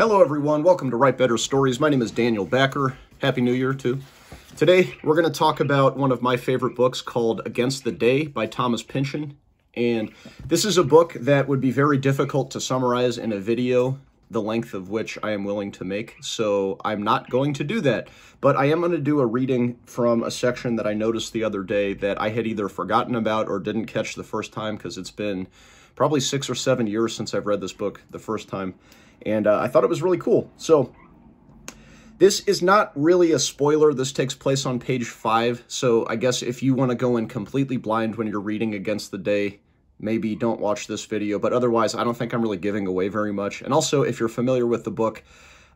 Hello everyone, welcome to Write Better Stories. My name is Daniel Backer. Happy New Year too. Today we're going to talk about one of my favorite books called Against the Day by Thomas Pynchon. And this is a book that would be very difficult to summarize in a video, the length of which I am willing to make, so I'm not going to do that. But I am going to do a reading from a section that I noticed the other day that I had either forgotten about or didn't catch the first time because it's been probably six or seven years since I've read this book the first time. And uh, I thought it was really cool. So this is not really a spoiler. This takes place on page five. So I guess if you want to go in completely blind when you're reading Against the Day, maybe don't watch this video. But otherwise, I don't think I'm really giving away very much. And also, if you're familiar with the book,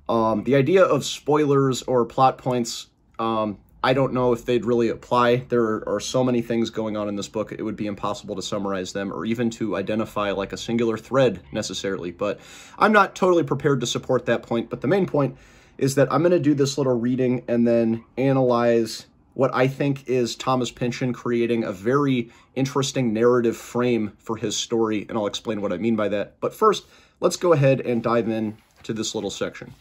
um, the idea of spoilers or plot points um, I don't know if they'd really apply. There are so many things going on in this book, it would be impossible to summarize them or even to identify like a singular thread necessarily, but I'm not totally prepared to support that point. But the main point is that I'm going to do this little reading and then analyze what I think is Thomas Pynchon creating a very interesting narrative frame for his story, and I'll explain what I mean by that. But first, let's go ahead and dive in to this little section.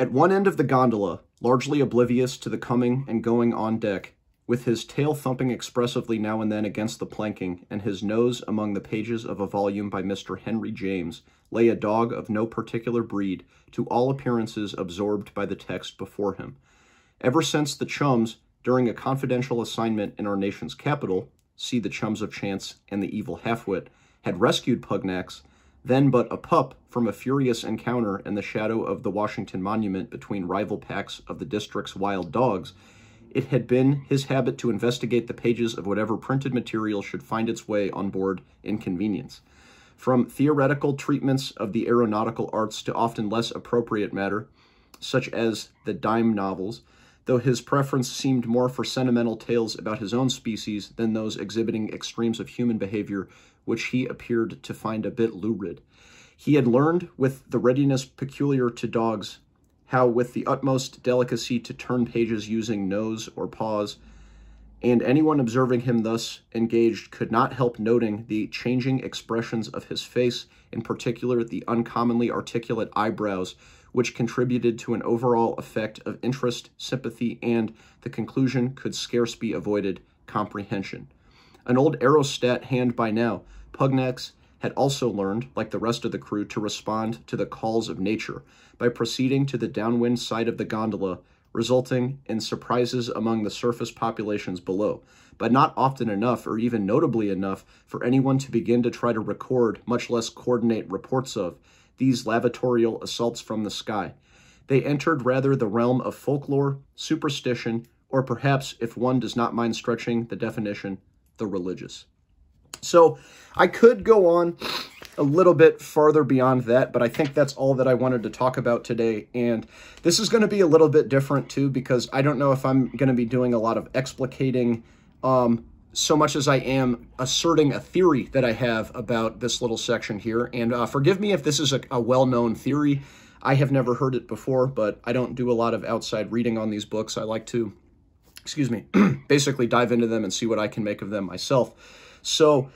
At one end of the gondola, largely oblivious to the coming and going on deck, with his tail thumping expressively now and then against the planking and his nose among the pages of a volume by Mr. Henry James, lay a dog of no particular breed, to all appearances absorbed by the text before him. Ever since the chums, during a confidential assignment in our nation's capital, see the Chums of Chance and the Evil Halfwit, had rescued Pugnac's, then but a pup from a furious encounter in the shadow of the Washington Monument between rival packs of the district's wild dogs, it had been his habit to investigate the pages of whatever printed material should find its way on board inconvenience. From theoretical treatments of the aeronautical arts to often less appropriate matter, such as the dime novels, though his preference seemed more for sentimental tales about his own species than those exhibiting extremes of human behavior, which he appeared to find a bit lurid. He had learned, with the readiness peculiar to dogs, how with the utmost delicacy to turn pages using nose or paws, and anyone observing him thus engaged could not help noting the changing expressions of his face, in particular the uncommonly articulate eyebrows, which contributed to an overall effect of interest, sympathy, and the conclusion could scarce be avoided comprehension. An old aerostat hand by now, Pugnax had also learned, like the rest of the crew, to respond to the calls of nature by proceeding to the downwind side of the gondola, resulting in surprises among the surface populations below, but not often enough or even notably enough for anyone to begin to try to record, much less coordinate reports of, these lavatorial assaults from the sky. They entered rather the realm of folklore, superstition, or perhaps, if one does not mind stretching the definition, the religious. So I could go on a little bit farther beyond that, but I think that's all that I wanted to talk about today. And this is going to be a little bit different too, because I don't know if I'm going to be doing a lot of explicating um, so much as I am asserting a theory that I have about this little section here. And uh, forgive me if this is a, a well-known theory. I have never heard it before, but I don't do a lot of outside reading on these books. I like to, excuse me, basically dive into them and see what I can make of them myself. So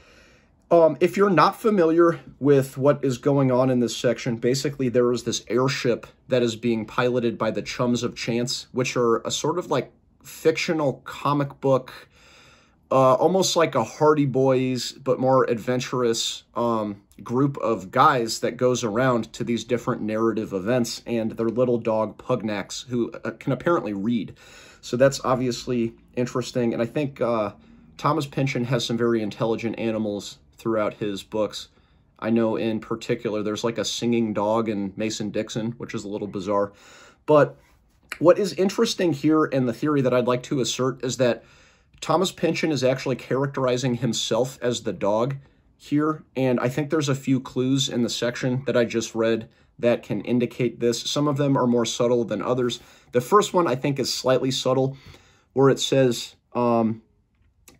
um, if you're not familiar with what is going on in this section, basically there is this airship that is being piloted by the Chums of Chance, which are a sort of like fictional comic book uh, almost like a Hardy Boys, but more adventurous um, group of guys that goes around to these different narrative events and their little dog Pugnacks, who uh, can apparently read. So that's obviously interesting. And I think uh, Thomas Pynchon has some very intelligent animals throughout his books. I know in particular there's like a singing dog in Mason Dixon, which is a little bizarre. But what is interesting here and the theory that I'd like to assert is that Thomas Pynchon is actually characterizing himself as the dog here, and I think there's a few clues in the section that I just read that can indicate this. Some of them are more subtle than others. The first one I think is slightly subtle, where it says, um,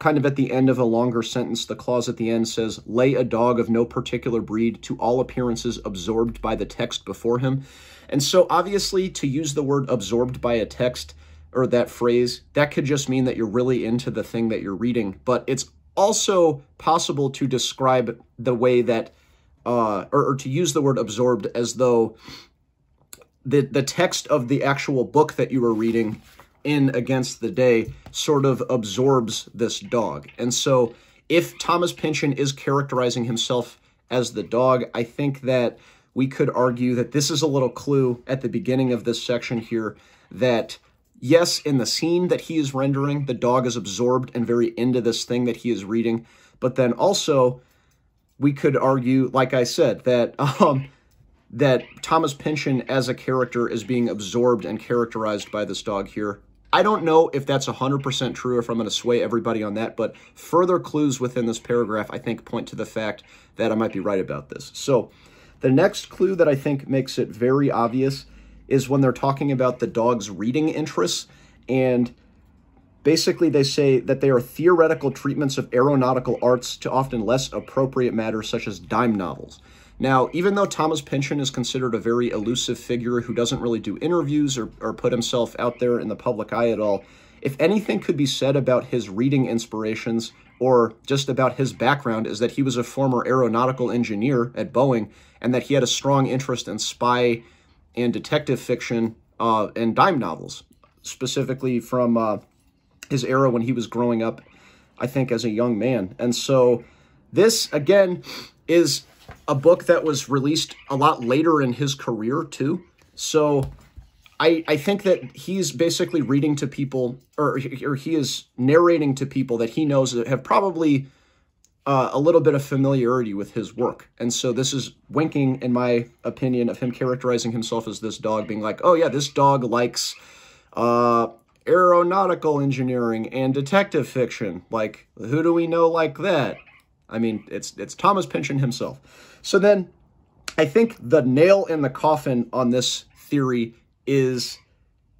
kind of at the end of a longer sentence, the clause at the end says, lay a dog of no particular breed to all appearances absorbed by the text before him. And so obviously to use the word absorbed by a text, or that phrase, that could just mean that you're really into the thing that you're reading. But it's also possible to describe the way that, uh, or, or to use the word absorbed as though the, the text of the actual book that you were reading in Against the Day sort of absorbs this dog. And so if Thomas Pynchon is characterizing himself as the dog, I think that we could argue that this is a little clue at the beginning of this section here that Yes, in the scene that he is rendering, the dog is absorbed and very into this thing that he is reading. But then also, we could argue, like I said, that um, that Thomas Pynchon as a character is being absorbed and characterized by this dog here. I don't know if that's 100% true, if I'm going to sway everybody on that, but further clues within this paragraph, I think, point to the fact that I might be right about this. So the next clue that I think makes it very obvious is when they're talking about the dog's reading interests. And basically, they say that they are theoretical treatments of aeronautical arts to often less appropriate matters such as dime novels. Now, even though Thomas Pynchon is considered a very elusive figure who doesn't really do interviews or, or put himself out there in the public eye at all, if anything could be said about his reading inspirations or just about his background is that he was a former aeronautical engineer at Boeing and that he had a strong interest in spy and detective fiction uh, and dime novels, specifically from uh, his era when he was growing up, I think, as a young man. And so this, again, is a book that was released a lot later in his career, too. So I, I think that he's basically reading to people, or, or he is narrating to people that he knows that have probably – uh, a little bit of familiarity with his work. And so this is winking, in my opinion, of him characterizing himself as this dog, being like, oh yeah, this dog likes uh, aeronautical engineering and detective fiction. Like, who do we know like that? I mean, it's it's Thomas Pynchon himself. So then I think the nail in the coffin on this theory is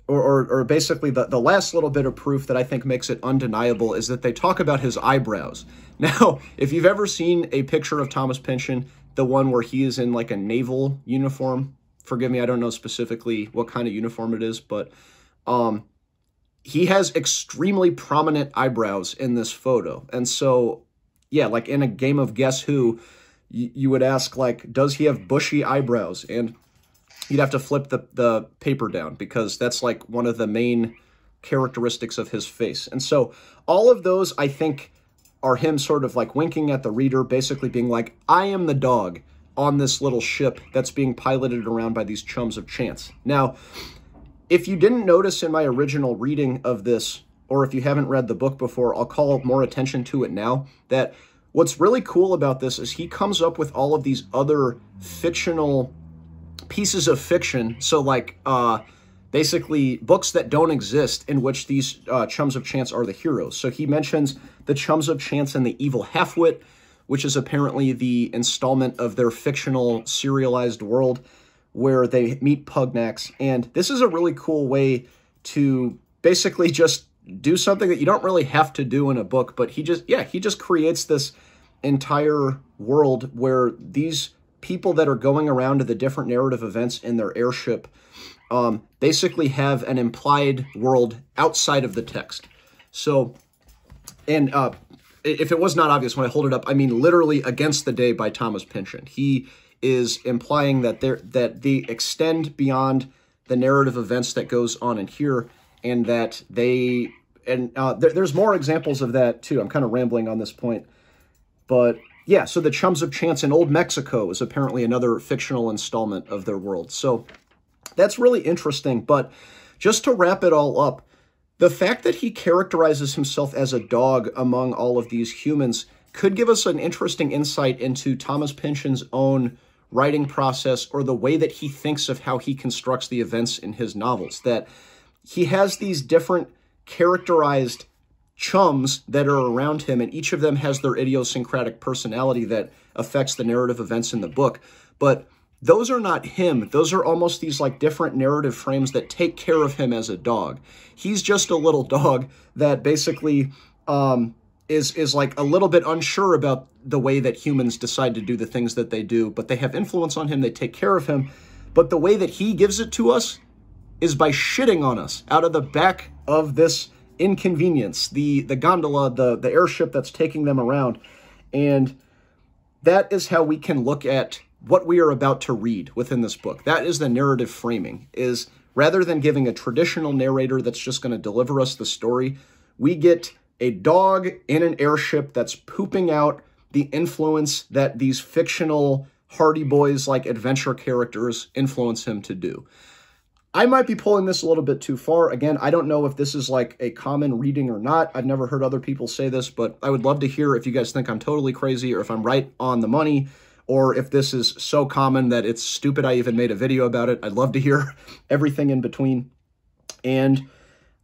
or, or, or, basically the, the last little bit of proof that I think makes it undeniable is that they talk about his eyebrows. Now, if you've ever seen a picture of Thomas Pynchon, the one where he is in like a naval uniform, forgive me, I don't know specifically what kind of uniform it is, but um, he has extremely prominent eyebrows in this photo. And so, yeah, like in a game of Guess Who, you, you would ask like, does he have bushy eyebrows? And you'd have to flip the, the paper down because that's like one of the main characteristics of his face. And so all of those, I think, are him sort of like winking at the reader, basically being like, I am the dog on this little ship that's being piloted around by these chums of chance. Now, if you didn't notice in my original reading of this, or if you haven't read the book before, I'll call more attention to it now, that what's really cool about this is he comes up with all of these other fictional pieces of fiction. So like uh, basically books that don't exist in which these uh, Chums of Chance are the heroes. So he mentions the Chums of Chance and the Evil Halfwit, which is apparently the installment of their fictional serialized world where they meet Pugnax. And this is a really cool way to basically just do something that you don't really have to do in a book, but he just, yeah, he just creates this entire world where these people that are going around to the different narrative events in their airship um, basically have an implied world outside of the text. So, and uh, if it was not obvious when I hold it up, I mean literally Against the Day by Thomas Pynchon. He is implying that there that they extend beyond the narrative events that goes on in here and that they and uh, there, there's more examples of that too. I'm kind of rambling on this point, but yeah, so the Chums of Chance in Old Mexico is apparently another fictional installment of their world. So that's really interesting. But just to wrap it all up, the fact that he characterizes himself as a dog among all of these humans could give us an interesting insight into Thomas Pynchon's own writing process or the way that he thinks of how he constructs the events in his novels. That he has these different characterized chums that are around him, and each of them has their idiosyncratic personality that affects the narrative events in the book. But those are not him. Those are almost these like different narrative frames that take care of him as a dog. He's just a little dog that basically um, is is like a little bit unsure about the way that humans decide to do the things that they do, but they have influence on him. They take care of him. But the way that he gives it to us is by shitting on us out of the back of this inconvenience, the, the gondola, the, the airship that's taking them around. And that is how we can look at what we are about to read within this book. That is the narrative framing, is rather than giving a traditional narrator that's just going to deliver us the story, we get a dog in an airship that's pooping out the influence that these fictional Hardy Boys like adventure characters influence him to do. I might be pulling this a little bit too far. Again, I don't know if this is like a common reading or not. I've never heard other people say this, but I would love to hear if you guys think I'm totally crazy or if I'm right on the money or if this is so common that it's stupid I even made a video about it. I'd love to hear everything in between. And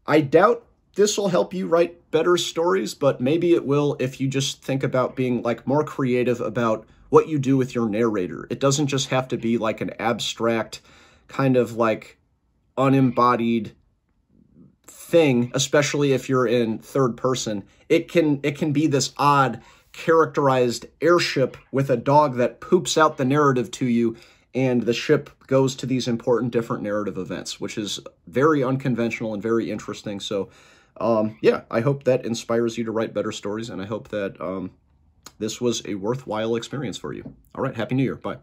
I doubt this will help you write better stories, but maybe it will if you just think about being like more creative about what you do with your narrator. It doesn't just have to be like an abstract kind of like unembodied thing, especially if you're in third person. It can it can be this odd characterized airship with a dog that poops out the narrative to you and the ship goes to these important different narrative events, which is very unconventional and very interesting. So um, yeah, I hope that inspires you to write better stories and I hope that um, this was a worthwhile experience for you. All right, Happy New Year. Bye.